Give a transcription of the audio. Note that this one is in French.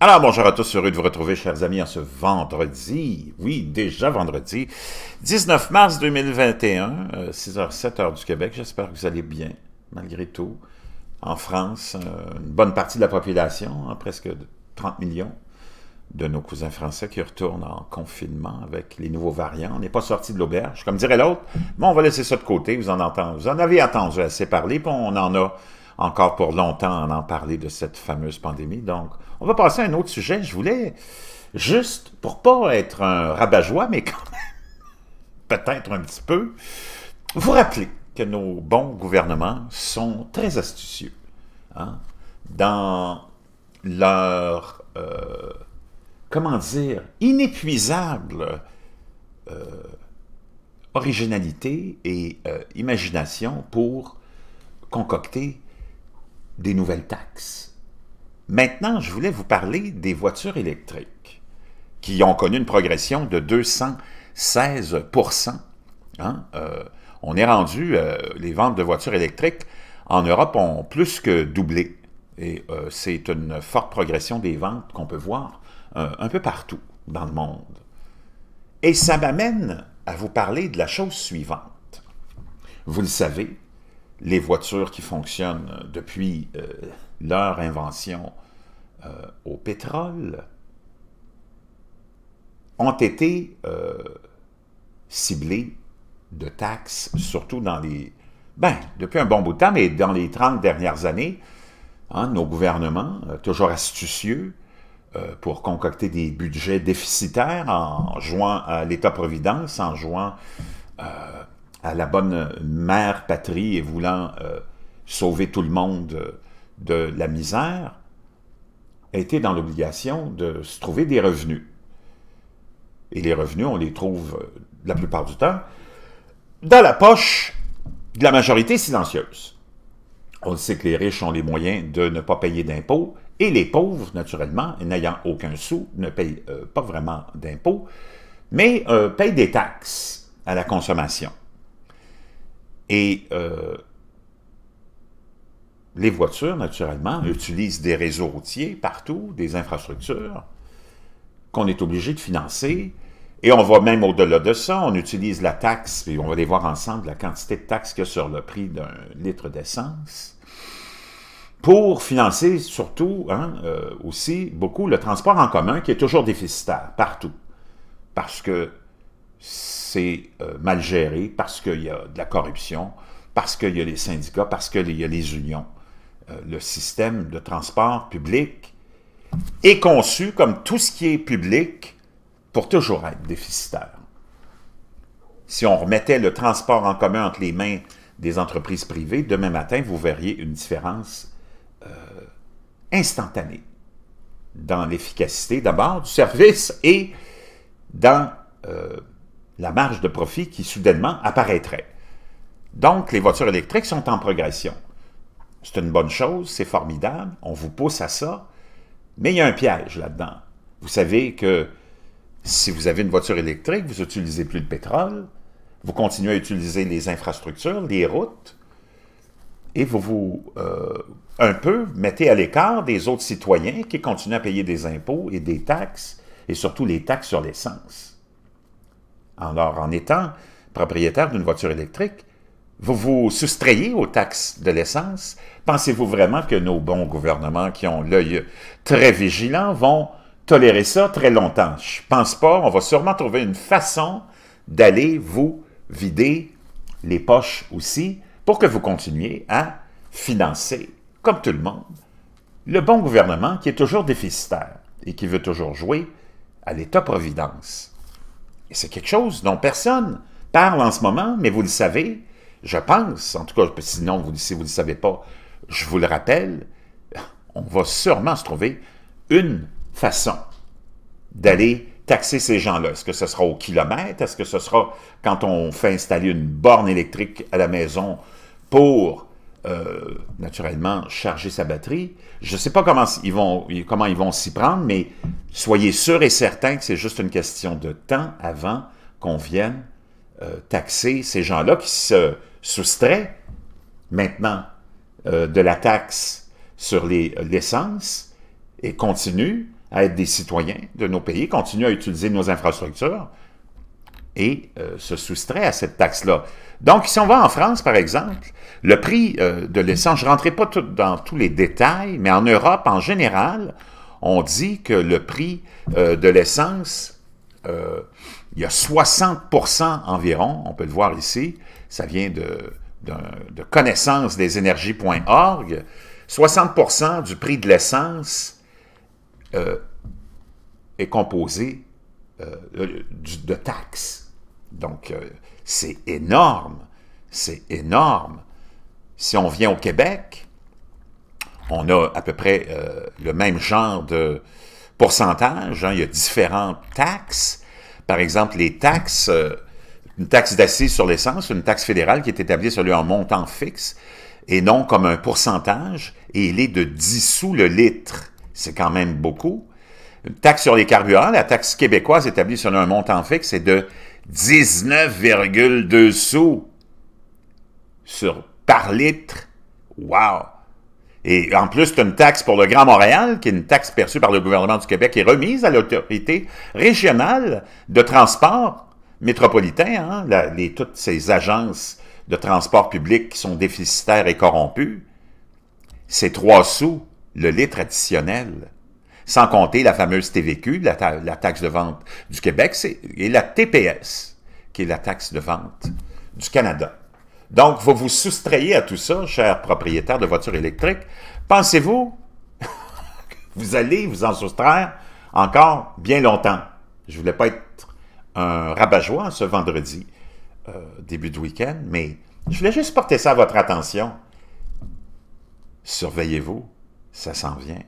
Alors, bonjour à tous, heureux de vous retrouver, chers amis, en ce vendredi, oui, déjà vendredi, 19 mars 2021, 6 h 7 h du Québec. J'espère que vous allez bien, malgré tout. En France, euh, une bonne partie de la population, hein, presque 30 millions de nos cousins français qui retournent en confinement avec les nouveaux variants. On n'est pas sorti de l'auberge, comme dirait l'autre. mais on va laisser ça de côté, vous en, entendez, vous en avez entendu assez parler, puis on en a encore pour longtemps en en parler de cette fameuse pandémie. Donc, on va passer à un autre sujet. Je voulais, juste pour pas être un rabat-joie, mais quand même, peut-être un petit peu, vous rappeler que nos bons gouvernements sont très astucieux hein, dans leur, euh, comment dire, inépuisable euh, originalité et euh, imagination pour concocter des nouvelles taxes. Maintenant, je voulais vous parler des voitures électriques, qui ont connu une progression de 216 hein, euh, On est rendu, euh, les ventes de voitures électriques en Europe ont plus que doublé. Et euh, c'est une forte progression des ventes qu'on peut voir un peu partout dans le monde. Et ça m'amène à vous parler de la chose suivante. Vous le savez, les voitures qui fonctionnent depuis euh, leur invention euh, au pétrole ont été euh, ciblées de taxes, surtout dans les... Ben, depuis un bon bout de temps, mais dans les 30 dernières années, hein, nos gouvernements, toujours astucieux, pour concocter des budgets déficitaires en jouant à l'État-providence, en jouant à la bonne mère patrie et voulant euh, sauver tout le monde euh, de la misère, était dans l'obligation de se trouver des revenus. Et les revenus, on les trouve euh, la plupart du temps dans la poche de la majorité silencieuse. On sait que les riches ont les moyens de ne pas payer d'impôts et les pauvres, naturellement, n'ayant aucun sou, ne payent pas vraiment d'impôts, mais payent des taxes à la consommation. Et euh, les voitures, naturellement, utilisent des réseaux routiers partout, des infrastructures qu'on est obligé de financer. Et on va même au-delà de ça, on utilise la taxe, et on va les voir ensemble, la quantité de taxes qu'il y a sur le prix d'un litre d'essence, pour financer surtout hein, euh, aussi beaucoup le transport en commun qui est toujours déficitaire partout. Parce que c'est euh, mal géré parce qu'il y a de la corruption, parce qu'il y a les syndicats, parce qu'il y a les unions. Euh, le système de transport public est conçu, comme tout ce qui est public, pour toujours être déficitaire. Si on remettait le transport en commun entre les mains des entreprises privées, demain matin, vous verriez une différence euh, instantanée dans l'efficacité d'abord du service et dans la marge de profit qui soudainement apparaîtrait. Donc, les voitures électriques sont en progression. C'est une bonne chose, c'est formidable, on vous pousse à ça, mais il y a un piège là-dedans. Vous savez que si vous avez une voiture électrique, vous n'utilisez plus de pétrole, vous continuez à utiliser les infrastructures, les routes, et vous vous, euh, un peu, mettez à l'écart des autres citoyens qui continuent à payer des impôts et des taxes, et surtout les taxes sur l'essence. Alors, en étant propriétaire d'une voiture électrique, vous vous soustrayez aux taxes de l'essence. Pensez-vous vraiment que nos bons gouvernements qui ont l'œil très vigilant vont tolérer ça très longtemps? Je pense pas. On va sûrement trouver une façon d'aller vous vider les poches aussi pour que vous continuiez à financer, comme tout le monde, le bon gouvernement qui est toujours déficitaire et qui veut toujours jouer à l'État-providence c'est quelque chose dont personne parle en ce moment, mais vous le savez, je pense, en tout cas, sinon, vous, si vous ne le savez pas, je vous le rappelle, on va sûrement se trouver une façon d'aller taxer ces gens-là. Est-ce que ce sera au kilomètre? Est-ce que ce sera quand on fait installer une borne électrique à la maison pour euh, naturellement charger sa batterie. Je ne sais pas comment ils vont comment ils vont s'y prendre, mais soyez sûrs et certains que c'est juste une question de temps avant qu'on vienne euh, taxer ces gens-là qui se soustraient maintenant euh, de la taxe sur l'essence et continuent à être des citoyens de nos pays, continuent à utiliser nos infrastructures, et euh, se soustrait à cette taxe-là. Donc, si on va en France, par exemple, le prix euh, de l'essence, je ne rentrerai pas dans tous les détails, mais en Europe, en général, on dit que le prix euh, de l'essence, il y a 60 environ, on peut le voir ici, ça vient de, connaissancesdesénergies.org, 60 du prix de l'essence est composé de taxes. Donc, euh, c'est énorme. C'est énorme. Si on vient au Québec, on a à peu près euh, le même genre de pourcentage. Hein. Il y a différentes taxes. Par exemple, les taxes, euh, une taxe d'assises sur l'essence, une taxe fédérale qui est établie sur un montant fixe et non comme un pourcentage, et il est de 10 sous le litre. C'est quand même beaucoup. Une taxe sur les carburants, la taxe québécoise établie sur un montant fixe est de 19,2 sous sur, par litre. Wow! Et en plus, c'est une taxe pour le Grand Montréal, qui est une taxe perçue par le gouvernement du Québec et remise à l'autorité régionale de transport métropolitain, hein, les, toutes ces agences de transport public qui sont déficitaires et corrompues. C'est 3 sous le litre additionnel sans compter la fameuse TVQ, la, taxe de vente du Québec, et la TPS, qui est la taxe de vente du Canada. Donc, vous vous soustrayez à tout ça, chers propriétaires de voitures électriques. Pensez-vous que vous allez vous en soustraire encore bien longtemps? Je ne voulais pas être un rabat-joie ce vendredi, euh, début de week-end, mais je voulais juste porter ça à votre attention. Surveillez-vous, ça s'en vient.